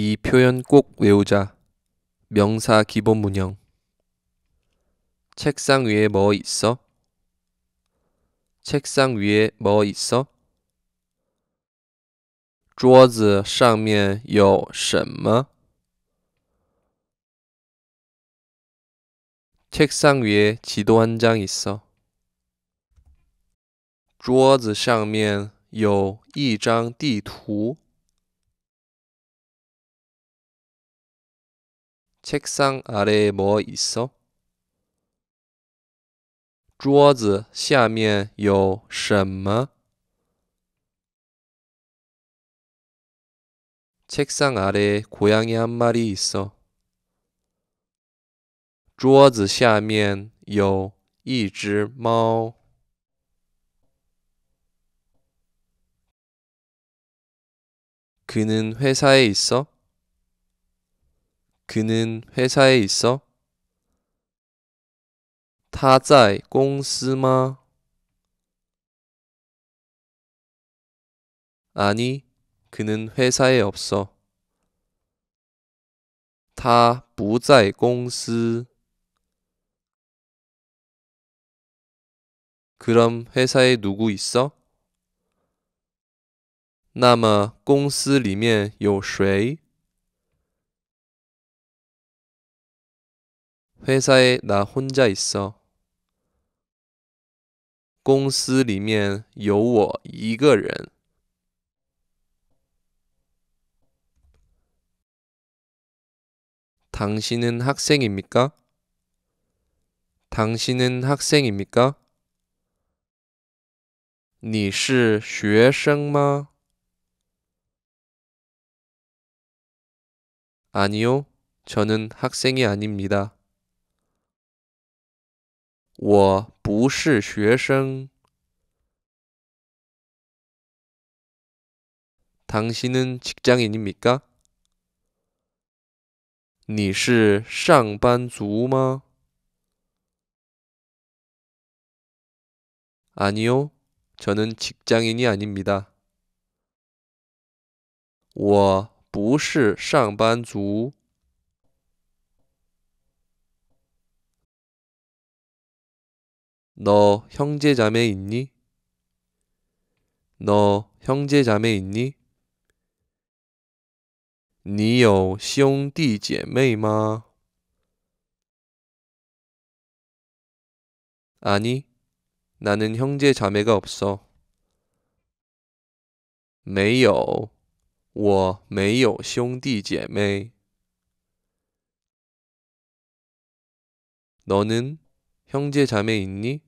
이 표현 꼭 외우자. 명사 기본 문형. 책상 위에 뭐 있어? 책상 위에 뭐 있어? 桌子上面有什么? 책상 위에 지도 한 장 있어. 桌子上面有一张地图。 책상 아래에 뭐 있어? 桌子下面有什么? 책상 아래에 고양이 한 마리 있어. 桌子下面有一只猫。 그는 회사에 있어? 그는 회사에 있어? 타자이 공스 아니, 그는 회사에 없어. 타 부자이 공 그럼 회사에 누구 있어? 那么公司里面有谁？ 회사에 나 혼자 있어. 公司里面有我一个人。 당신은 학생입니까? 당신은 학생입니까? 你是学生吗? 아니요, 저는 학생이 아닙니다. 我不是学生。당신은직장인입니 까？ 你是上班族吗？아니요저는직장인이아닙니 다。 我不是上班族。너 형제 자매 있니? 너 형제 자매 있니? 你有兄弟姐妹吗? 아니, 나는 형제 자매가 없어. 没有,我没有兄弟姐妹. 너는 형제 자매 있니?